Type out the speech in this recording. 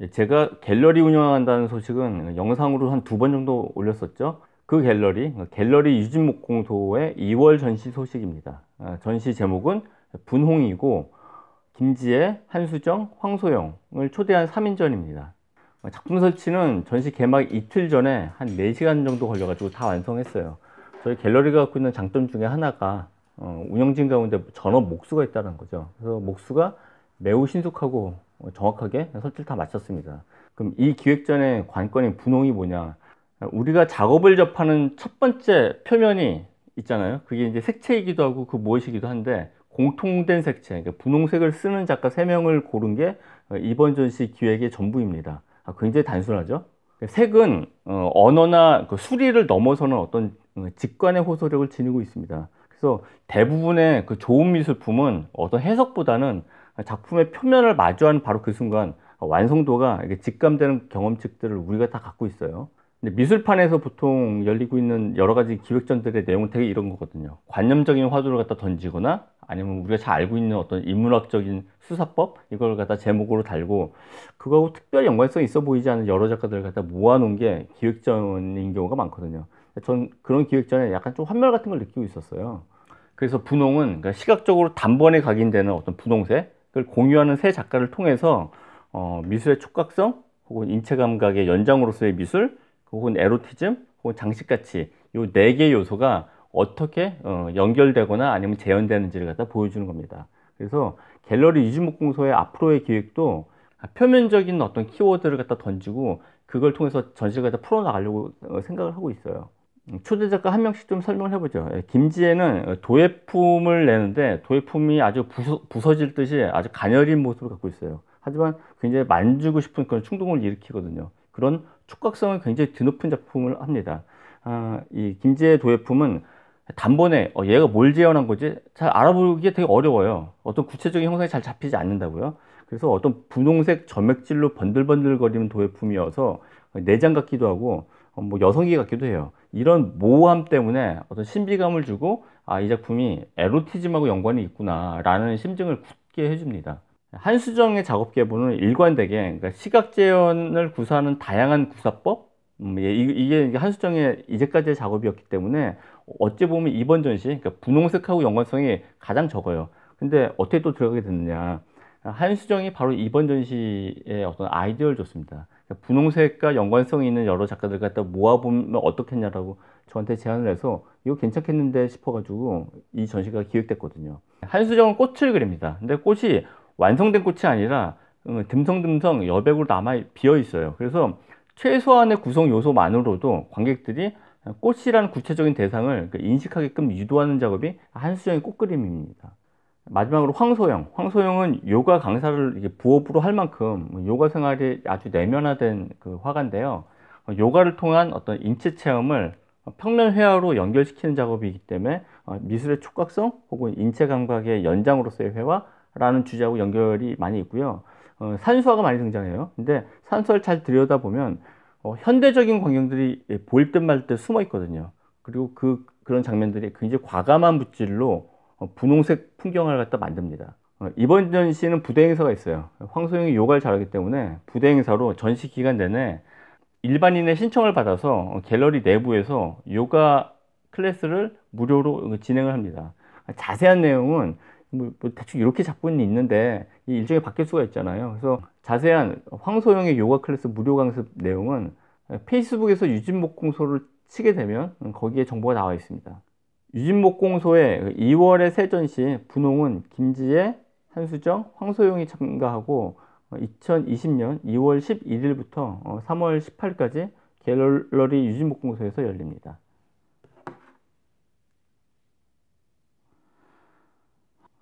예, 제가 갤러리 운영한다는 소식은 영상으로 한 두 번 정도 올렸었죠. 그 갤러리, 갤러리 유진목공소의 2월 전시 소식입니다. 아, 전시 제목은 분홍이고 김지혜, 한수정, 황소영을 초대한 3인전입니다. 아, 작품 설치는 전시 개막 이틀 전에 한 4시간 정도 걸려가지고 다 완성했어요. 저희 갤러리가 갖고 있는 장점 중에 하나가 어, 운영진 가운데 전업 목수가 있다는 거죠. 그래서 목수가 매우 신속하고 어, 정확하게 설치를 다 마쳤습니다. 그럼 이 기획전의 관건인 분홍이 뭐냐? 우리가 작업을 접하는 첫 번째 표면이 있잖아요. 그게 이제 색채이기도 하고 그 무엇이기도 한데 공통된 색채, 그러니까 분홍색을 쓰는 작가 3명을 고른 게 어, 이번 전시 기획의 전부입니다. 아, 굉장히 단순하죠? 색은 어, 언어나 그 수리를 넘어서는 어떤 직관의 호소력을 지니고 있습니다. 그래서 대부분의 그 좋은 미술품은 어떤 해석보다는 작품의 표면을 마주한 바로 그 순간 완성도가 이게 직감되는 경험칙들을 우리가 다 갖고 있어요. 근데 미술판에서 보통 열리고 있는 여러 가지 기획전들의 내용은 되게 이런 거거든요. 관념적인 화두를 갖다 던지거나 아니면 우리가 잘 알고 있는 어떤 인문학적인 수사법 이걸 갖다 제목으로 달고 그거하고 특별 연관성이 있어 보이지 않은 여러 작가들을 갖다 모아놓은 게 기획전인 경우가 많거든요. 전 그런 기획전에 약간 좀 환멸 같은 걸 느끼고 있었어요. 그래서 분홍은 그러니까 시각적으로 단번에 각인되는 어떤 분홍색 그걸 공유하는 세 작가를 통해서 어, 미술의 촉각성 혹은 인체 감각의 연장으로서의 미술 혹은 에로티즘 혹은 장식같이 이 네 개의 요소가 어떻게 어, 연결되거나 아니면 재현되는지를 갖다 보여주는 겁니다. 그래서 갤러리 이주목 공소의 앞으로의 기획도 표면적인 어떤 키워드를 갖다 던지고 그걸 통해서 전시를 갖다 풀어나가려고 어, 생각을 하고 있어요. 음, 초대작가 한 명씩 좀 설명을 해보죠. 예, 김지혜는 어, 도예품을 내는데 도예품이 아주 부서, 질 듯이 아주 가녀린 모습을 갖고 있어요. 하지만 굉장히 만지고 싶은 그런 충동을 일으키거든요. 그런 촉각성을 굉장히 드높은 작품을 합니다. 아, 이 김지혜 도예품은 단번에 어, 얘가 뭘 재현한 거지 잘 알아보기가 되게 어려워요. 어떤 구체적인 형상이 잘 잡히지 않는다고요. 그래서 어떤 분홍색 점액질로 번들번들거리는 도예품이어서 내장 같기도 하고 어, 뭐 여성이 같기도 해요. 이런 모호함 때문에 어떤 신비감을 주고 아 이 작품이 에로티즘하고 연관이 있구나라는 심증을 굳게 해줍니다. 한수정의 작업 계보는 일관되게 그러니까 시각 재현을 구사하는 다양한 구사법 음, 예, 이게 한수정의 이제까지의 작업이었기 때문에 어찌 보면 이번 전시 그러니까 분홍색하고 연관성이 가장 적어요. 근데 어떻게 또 들어가게 됐느냐? 한수정이 바로 이번 전시의 어떤 아이디어를 줬습니다. 그러니까 분홍색과 연관성이 있는 여러 작가들 갖다 모아보면 어떻겠냐라고 저한테 제안을 해서 이거 괜찮겠는데 싶어가지고 이 전시가 기획됐거든요. 한수정은 꽃을 그립니다. 근데 꽃이 완성된 꽃이 아니라 어, 듬성듬성 여백으로 남아 비어 있어요. 그래서 최소한의 구성 요소만으로도 관객들이 꽃이라는 구체적인 대상을 그 인식하게끔 유도하는 작업이 한수정의 꽃그림입니다. 마지막으로 황소영. 황소영은 요가 강사를 부업으로 할 만큼 요가 생활이 아주 내면화된 그 화가인데요. 요가를 통한 어떤 인체 체험을 평면회화로 연결시키는 작업이기 때문에 어, 미술의 촉각성 혹은 인체 감각의 연장으로서의 회화라는 주제하고 연결이 많이 있고요. 어, 산수화가 많이 등장해요. 근데 산수화를 잘 들여다보면 어, 현대적인 광경들이 보일 듯 말 듯 숨어 있거든요. 그리고 그 그런 장면들이 굉장히 과감한 물질로 어, 분홍색 풍경을 갖다 만듭니다. 어, 이번 전시는 부대 행사가 있어요. 황소영이 요가를 잘하기 때문에 부대 행사로 전시 기간 내내 일반인의 신청을 받아서 어, 갤러리 내부에서 요가 클래스를 무료로 그 진행을 합니다. 자세한 내용은 뭐, 뭐 대충 이렇게 작품이 있는데 일정이 바뀔 수가 있잖아요. 그래서 자세한 황소영의 요가 클래스 무료 강습 내용은 페이스북에서 유진목 공소를 치게 되면 거기에 정보가 나와 있습니다. 유진목공소의 2월의 그 세전 시 분홍은 김지혜, 한수정, 황소용이 참가하고 2020년 어, 2월 11일부터 3월 어, 18일까지 갤러리 유진목공소에서 열립니다.